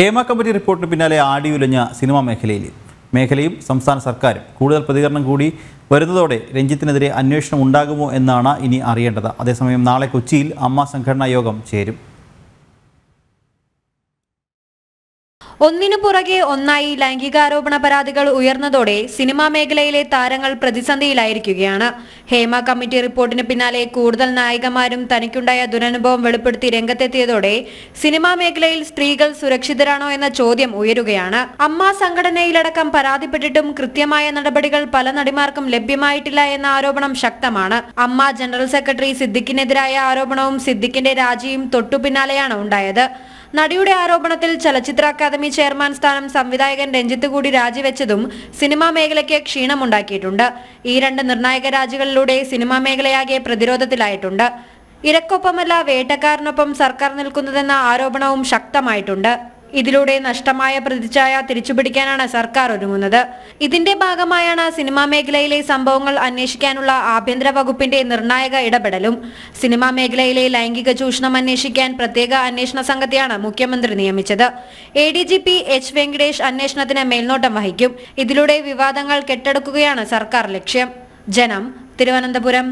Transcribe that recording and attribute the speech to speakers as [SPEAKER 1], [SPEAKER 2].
[SPEAKER 1] Hema committee റിപ്പോർട്ടിന് പിന്നാലെ ആടി ഉലഞ്ഞ cinema മേഖലയിൽ മേഖലയും സംസ്ഥാന സർക്കാരും കൂടുതൽ പ്രതികരണം കൂടി വരുന്നതോടെ രഞ്ജിത്തിനെതിരെ അന്വേഷണം ഉണ്ടാകുമോ എന്നാണ് ഇനി അറിയേണ്ടത് അതേസമയം നാളെ കൊച്ചിയിൽ അമ്മ സംഘടനാ യോഗം ചേരും
[SPEAKER 2] ഒന്നിനു പുറകെ ഒന്നായി ലൈംഗികാരോപണ പരാതികൾ ഉയർന്നതോടെ സിനിമാ മേഖലയിലെ താരങ്ങൾ പ്രതിസന്ധിയിലായിരിക്കുകയാണ് ഹേമ കമ്മിറ്റി റിപ്പോർട്ടിന് പിന്നാലെ കൂടുതൽ നായികമാരും തനിക്കുണ്ടായ ദുരനുഭവം വെളിപ്പെടുത്തി രംഗത്തെത്തിയതോടെ സിനിമാ മേഖലയിൽ സ്ത്രീകൾ സുരക്ഷിതരാണോ എന്ന ചോദ്യം ഉയരുകയാണ് അമ്മ സംഘടനയിലടക്കം പരാതിപ്പെട്ടിട്ടും കൃത്യമായ നടപടികൾ പല നടിമാർക്കും ലഭ്യമായിട്ടില്ല എന്ന ആരോപണം ശക്തമാണ് അമ്മ ജനറൽ സെക്രട്ടറി സിദ്ദിഖിനെതിരായ ആരോപണവും സിദ്ദിഖിന്റെ രാജിയും തൊട്ടു പിന്നാലെയാണ് ഉണ്ടായത് നടിയുടെ ആരോപണത്തിൽ ചലച്ചിത്ര അക്കാദമി ചെയർമാൻ സ്ഥാനം സംവിധായകൻ രഞ്ജിത്ത് കൂടി രാജിവെച്ചതും സിനിമാ മേഖലയ്ക്ക് ക്ഷീണമുണ്ടാക്കിയിട്ടുണ്ട് ഈ രണ്ട് നിർണായക രാജികളിലൂടെ സിനിമാ മേഖലയാകെ പ്രതിരോധത്തിലായിട്ടുണ്ട് ഇരക്കൊപ്പമല്ല വേട്ടക്കാരനൊപ്പം സർക്കാർ നിൽക്കുന്നതെന്ന ആരോപണവും ശക്തമായിട്ടുണ്ട് ഇതിലൂടെ നഷ്ടമായ പ്രതിച്ഛായ തിരിച്ചുപിടിക്കാനാണ് സർക്കാർ ഒരുങ്ങുന്നത് ഇതിന്റെ ഭാഗമായാണ് സിനിമാ മേഖലയിലെ സംഭവങ്ങൾ അന്വേഷിക്കാനുള്ള ആഭ്യന്തര വകുപ്പിന്റെ നിർണായക ഇടപെടലും സിനിമാ മേഖലയിലെ ലൈംഗിക ചൂഷണം അന്വേഷിക്കാൻ പ്രത്യേക അന്വേഷണ സംഘത്തെയാണ് മുഖ്യമന്ത്രി നിയമിച്ചത് A D G P H Venkatesh അന്വേഷണത്തിന് മേൽനോട്ടം വഹിക്കും ഇതിലൂടെ വിവാദങ്ങൾ കെട്ടടുക്കുകയാണ് സർക്കാർ ലക്ഷ്യം ജനം തിരുവനന്തപുരം